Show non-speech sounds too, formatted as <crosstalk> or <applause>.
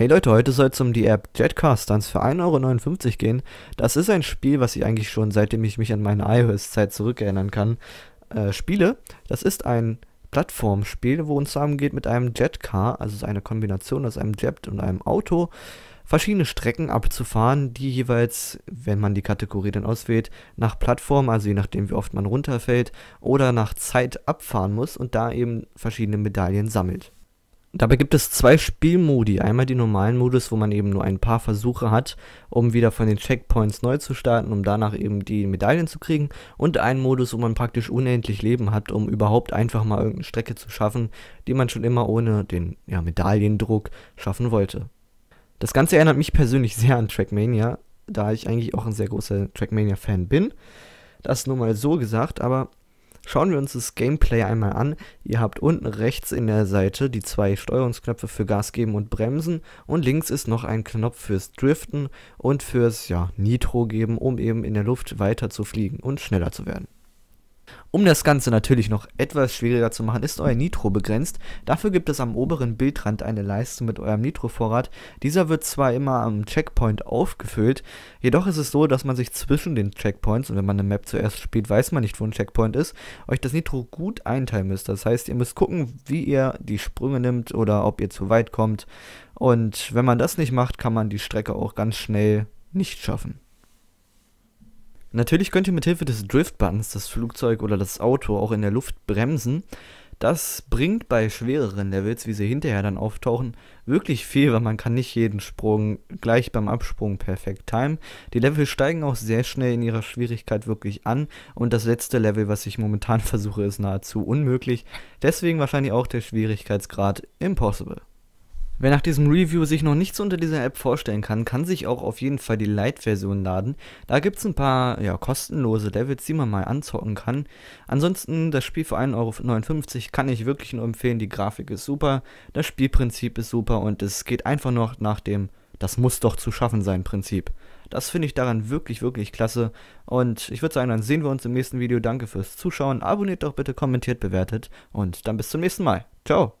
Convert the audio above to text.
Hey Leute, heute soll es um die App Jetcar Stunts für 1,59 Euro gehen. Das ist ein Spiel, was ich eigentlich schon seitdem ich mich an meine iOS-Zeit zurückerinnern kann, äh, spiele. Das ist ein Plattformspiel, wo uns darum geht, mit einem Jetcar, also eine Kombination aus einem Jet und einem Auto, verschiedene Strecken abzufahren, die jeweils, wenn man die Kategorie dann auswählt, nach Plattform, also je nachdem wie oft man runterfällt, oder nach Zeit abfahren muss und da eben verschiedene Medaillen sammelt. Dabei gibt es zwei Spielmodi. Einmal den normalen Modus, wo man eben nur ein paar Versuche hat, um wieder von den Checkpoints neu zu starten, um danach eben die Medaillen zu kriegen. Und einen Modus, wo man praktisch unendlich Leben hat, um überhaupt einfach mal irgendeine Strecke zu schaffen, die man schon immer ohne den ja, Medaillendruck schaffen wollte. Das Ganze erinnert mich persönlich <laughs> sehr an Trackmania, da ich eigentlich auch ein sehr großer Trackmania-Fan bin. Das nur mal so gesagt, aber Schauen wir uns das Gameplay einmal an. Ihr habt unten rechts in der Seite die zwei Steuerungsknöpfe für Gas geben und Bremsen und links ist noch ein Knopf fürs Driften und fürs ja, Nitro geben, um eben in der Luft weiter zu fliegen und schneller zu werden. Um das Ganze natürlich noch etwas schwieriger zu machen, ist euer Nitro begrenzt. Dafür gibt es am oberen Bildrand eine Leiste mit eurem Nitro-Vorrat. Dieser wird zwar immer am Checkpoint aufgefüllt, jedoch ist es so, dass man sich zwischen den Checkpoints, und wenn man eine Map zuerst spielt, weiß man nicht, wo ein Checkpoint ist, euch das Nitro gut einteilen müsst. Das heißt, ihr müsst gucken, wie ihr die Sprünge nimmt oder ob ihr zu weit kommt. Und wenn man das nicht macht, kann man die Strecke auch ganz schnell nicht schaffen. Natürlich könnt ihr mithilfe des Drift-Buttons das Flugzeug oder das Auto auch in der Luft bremsen. Das bringt bei schwereren Levels, wie sie hinterher dann auftauchen, wirklich viel, weil man kann nicht jeden Sprung gleich beim Absprung perfekt timen. Die Level steigen auch sehr schnell in ihrer Schwierigkeit wirklich an und das letzte Level, was ich momentan <laughs> versuche, ist nahezu unmöglich. Deswegen wahrscheinlich auch der Schwierigkeitsgrad Impossible. Wer nach diesem Review sich noch nichts unter dieser App vorstellen kann, kann sich auch auf jeden Fall die Lite-Version laden. Da gibt es ein paar ja, kostenlose Levels, die man mal anzocken kann. Ansonsten das Spiel für 1,59 Euro kann ich wirklich nur empfehlen. Die Grafik ist super, das Spielprinzip ist super und es geht einfach nur nach dem das muss doch zu schaffen sein Prinzip. Das finde ich daran wirklich, wirklich klasse. Und ich würde sagen, dann sehen wir uns im nächsten Video. Danke fürs Zuschauen. Abonniert doch bitte, kommentiert, bewertet. Und dann bis zum nächsten Mal. Ciao.